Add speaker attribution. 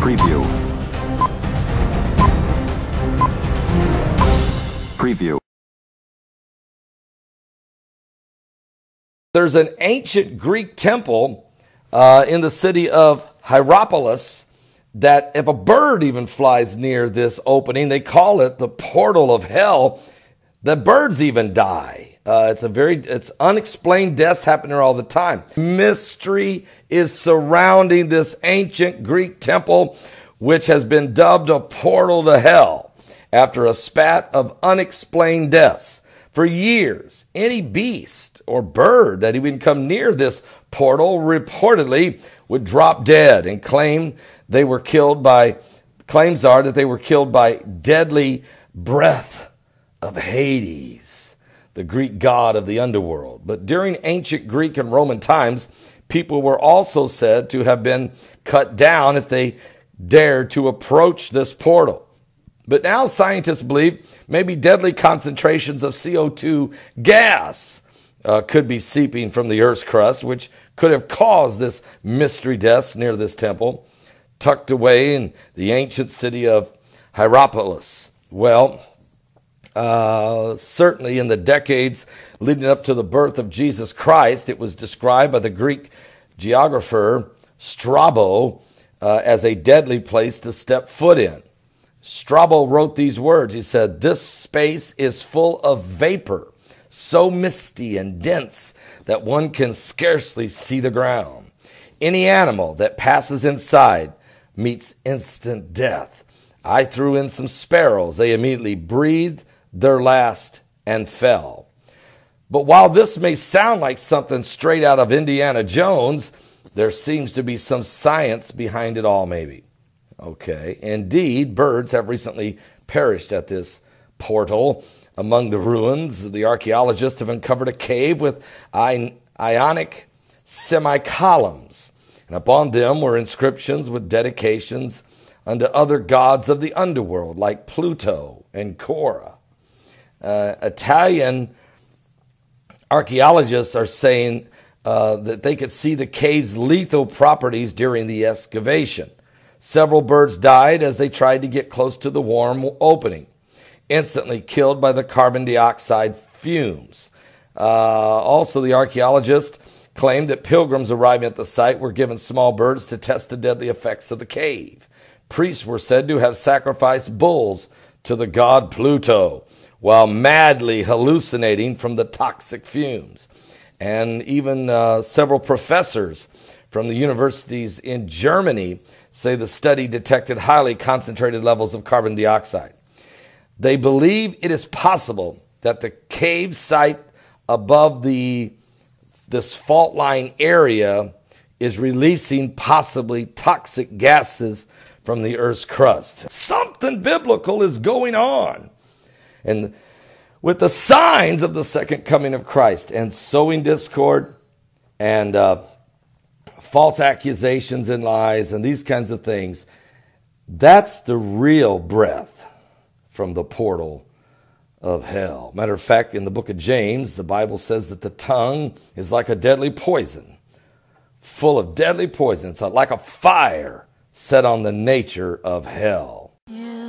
Speaker 1: Preview. Preview. There's an ancient Greek temple uh, in the city of Hierapolis that if a bird even flies near this opening, they call it the portal of hell. The birds even die. Uh, it's a very it's unexplained deaths happen all the time. Mystery is surrounding this ancient Greek temple, which has been dubbed a portal to hell after a spat of unexplained deaths. For years, any beast or bird that even come near this portal reportedly would drop dead and claim they were killed by claims are that they were killed by deadly breath of Hades the Greek god of the underworld. But during ancient Greek and Roman times, people were also said to have been cut down if they dared to approach this portal. But now scientists believe maybe deadly concentrations of CO2 gas uh, could be seeping from the Earth's crust, which could have caused this mystery death near this temple, tucked away in the ancient city of Hierapolis. Well, uh, certainly, in the decades leading up to the birth of Jesus Christ, it was described by the Greek geographer Strabo uh, as a deadly place to step foot in. Strabo wrote these words. He said, This space is full of vapor, so misty and dense that one can scarcely see the ground. Any animal that passes inside meets instant death. I threw in some sparrows. They immediately breathed their last and fell. But while this may sound like something straight out of Indiana Jones, there seems to be some science behind it all, maybe. Okay, indeed, birds have recently perished at this portal. Among the ruins, the archaeologists have uncovered a cave with ionic semicolumns, and upon them were inscriptions with dedications unto other gods of the underworld, like Pluto and Cora uh, Italian archaeologists are saying uh, that they could see the cave's lethal properties during the excavation. Several birds died as they tried to get close to the warm opening, instantly killed by the carbon dioxide fumes. Uh, also, the archaeologists claimed that pilgrims arriving at the site were given small birds to test the deadly effects of the cave. Priests were said to have sacrificed bulls to the god Pluto, while madly hallucinating from the toxic fumes. And even uh, several professors from the universities in Germany say the study detected highly concentrated levels of carbon dioxide. They believe it is possible that the cave site above the this fault line area is releasing possibly toxic gases from the earth's crust. Something biblical is going on and with the signs of the second coming of Christ and sowing discord and uh, false accusations and lies and these kinds of things. That's the real breath from the portal of hell. Matter of fact, in the book of James, the Bible says that the tongue is like a deadly poison, full of deadly poison. It's like a fire set on the nature of hell. Yeah.